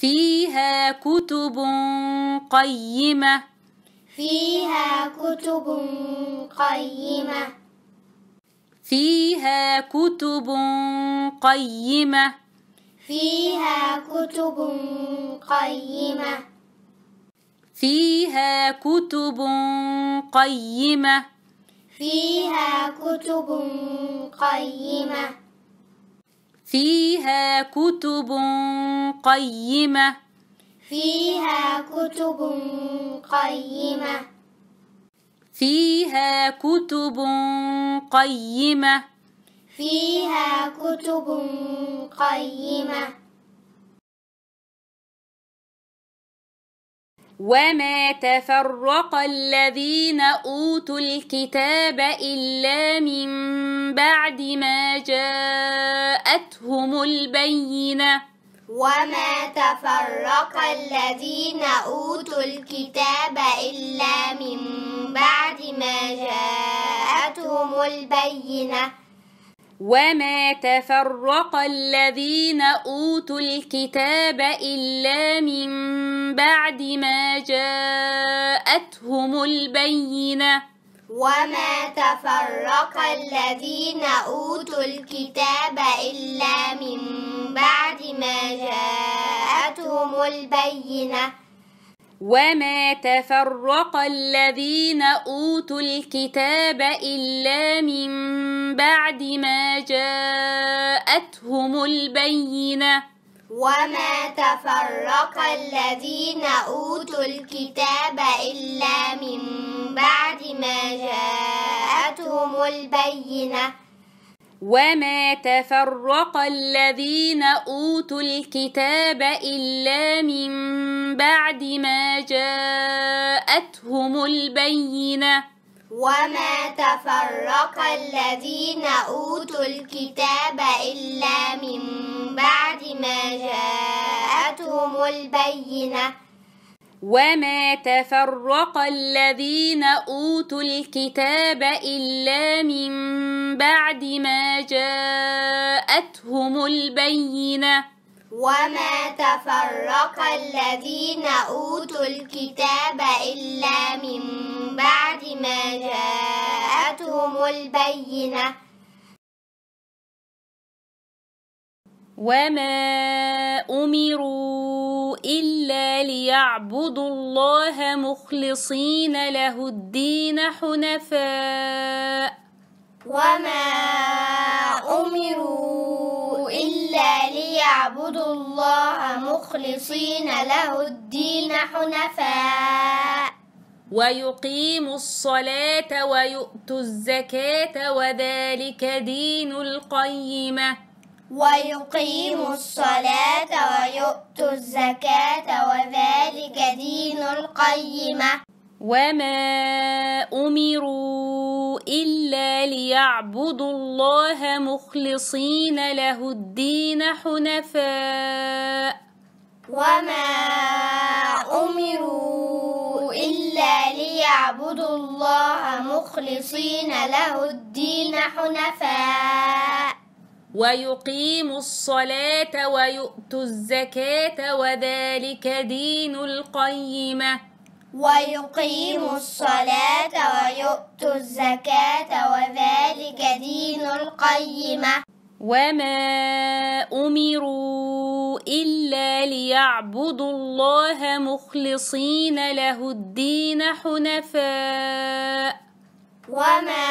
فيها كتب قيمة فيها كتب قيمة فيها كتب قيمة فيها كتب قيمة فيها كتب قيمة فيها كتب قيمة فيها كتب قيمة فيها كتب قيمة فيها كتب قيمة فيها كتب قيمة وما تفرق الذين أوتوا الكتاب إلا من بعد ما جاءتهم البينة وما تفرق الذين أوتوا الكتاب إلا من بعد ما جاءتهم البينة وما تفرق الذين أوتوا الكتاب إلا من بعد ما جاءتهم البينة وما تفرق الذين أوتوا الكتاب إلا من بعد ما جاءتهم البينة وما تفرق الذين أوتوا الكتاب إلا من بعد ما جاءتهم البينة وما تفرق الذين أوتوا الكتاب إلا من بعد ما جاءتهم البينة وما تفرق الذين أوتوا الكتاب إلا من بعد ما جاءتهم البينة وما تفرق الذين أوتوا الكتاب إلا من بعد ما جاءتهم البينة وما تفرق الذين أوتوا الكتاب إلا من بعد ما جاءتهم البينة وما تفرق الذين أوتوا الكتاب إلا البينة وما أمروا إلا ليعبدوا الله مخلصين له الدين حنفاء وما أمروا إلا ليعبدوا الله مخلصين له الدين حنفاء ويقيموا الصلاة ويؤتوا الزكاة وذلك دين القيمة ويقيموا الصلاة ويؤتوا الزكاة وذلك دين القيمة وما أمروا إلا ليعبدوا الله مخلصين له الدين حنفاء وما أمروا إلا ليعبدوا الله مخلصين له الدين حنفاء ويقيموا الصلاة ويؤتوا الزكاة وذلك دين القيمة ويقيموا الصلاة ويؤتوا الزكاة وذلك دين القيمة وما امروا الا ليعبدوا الله مخلصين له الدين حنفاء وما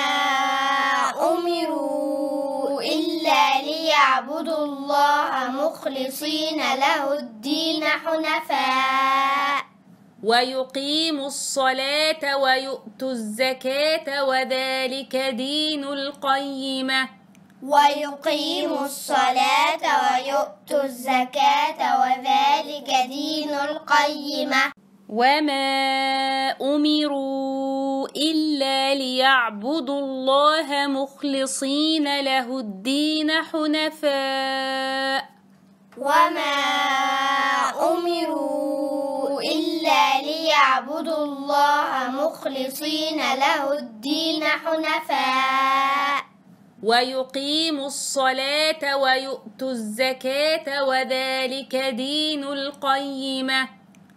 امروا الا ليعبدوا الله مخلصين له الدين حنفاء ويقيموا الصلاه ويؤتوا الزكاه وذلك دين القيمه ويقيموا الصلاة ويؤتوا الزكاة وذلك دين القيمة وما أمروا إلا ليعبدوا الله مخلصين له الدين حنفاء وما أمروا إلا ليعبدوا الله مخلصين له الدين حنفاء ويقيموا الصلاة ويؤتوا الزكاة وذلك دين القيمة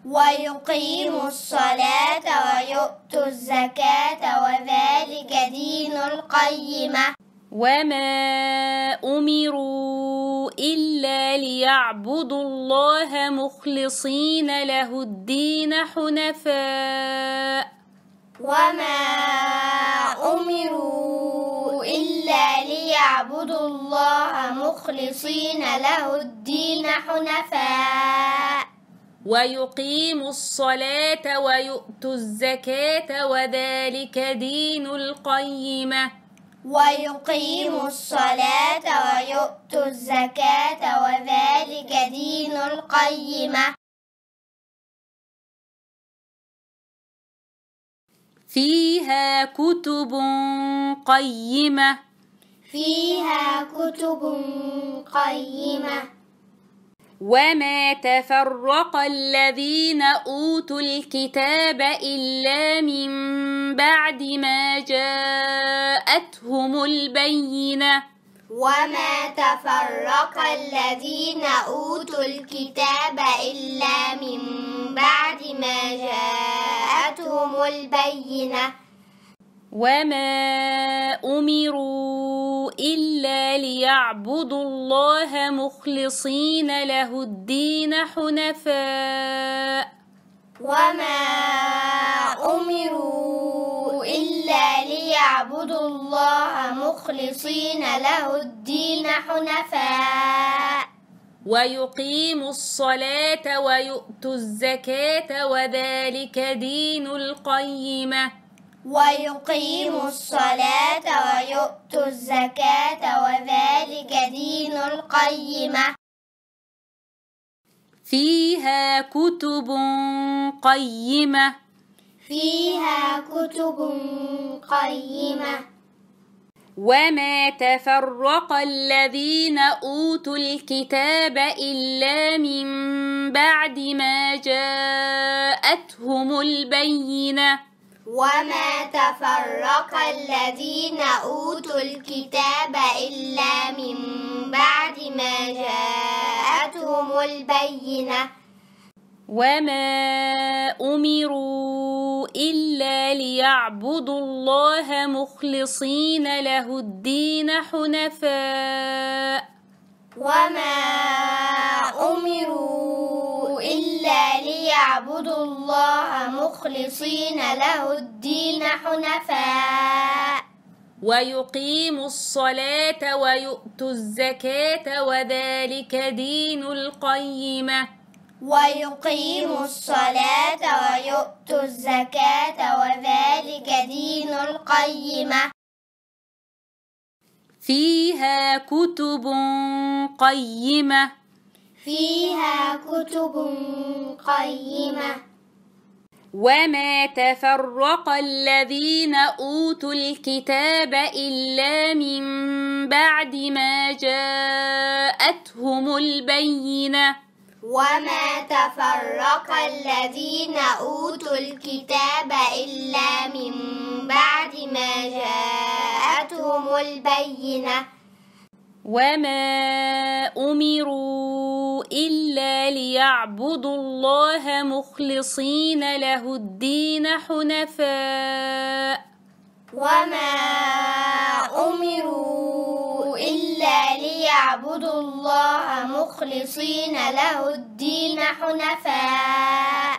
ويقيموا الصلاة ويؤتوا الزكاة وذلك دين القيمة وما أمروا إلا ليعبدوا الله مخلصين له الدين حنفاء وما أمروا إلا ليعبدوا الله مخلصين له الدين حنفاء ويقيموا الصلاة ويؤتوا الزكاة وذلك دين القيمة ويقيم الصلاة ويؤتوا الزكاة وذلك دين القيمة فيها كتب قيمة فيها كتب قيمة وما تفرق الذين أوتوا الكتاب إلا من بعد ما جاءتهم البينة وما تفرق الذين أوتوا الكتاب إلا من بعد ما جاءتهم لهم البينة وما أمروا إلا ليعبدوا الله مخلصين له الدين حنفاء وما أمروا إلا ليعبدوا الله مخلصين له الدين حنفاء ويقيم الصلاة ويؤت الزكاة وذلك دين القيمة ويقيم الصلاة ويؤت الزكاة وذلك دين القيمة فيها كتب قيمة فيها كتب قيمة وما تفرق الذين أوتوا الكتاب إلا من بعد ما جاءتهم البينة وما تفرق الذين أوتوا الكتاب إلا من بعد ما جاءتهم البينة وما أمروا فاعبدوا الله مخلصين له الدين حنفاء وما أمروا إلا ليعبدوا الله مخلصين له الدين حنفاء ويقيموا الصلاة ويؤتوا الزكاة وذلك دين القيمة ويقيموا الصلاة ويؤتوا الزكاة وذلك دين القيمة فيها كتب قيمة فيها كتب قيمة وما تفرق الذين أوتوا الكتاب إلا من بعد ما جاءتهم البينة وما تفرق الذين أوتوا الكتاب إلا من بعد ما جاءتهم البينة وما أمروا إلا ليعبدوا الله مخلصين له الدين حنفاء وما أمروا فليعبدوا الله مخلصين له الدين حنفاء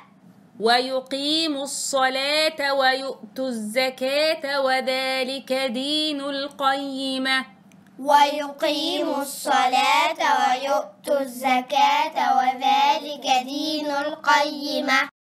ويقيموا الصلاة ويؤتوا الزكاة وذلك دين القيمة ويقيموا الصلاة ويؤتوا الزكاة وذلك دين القيمة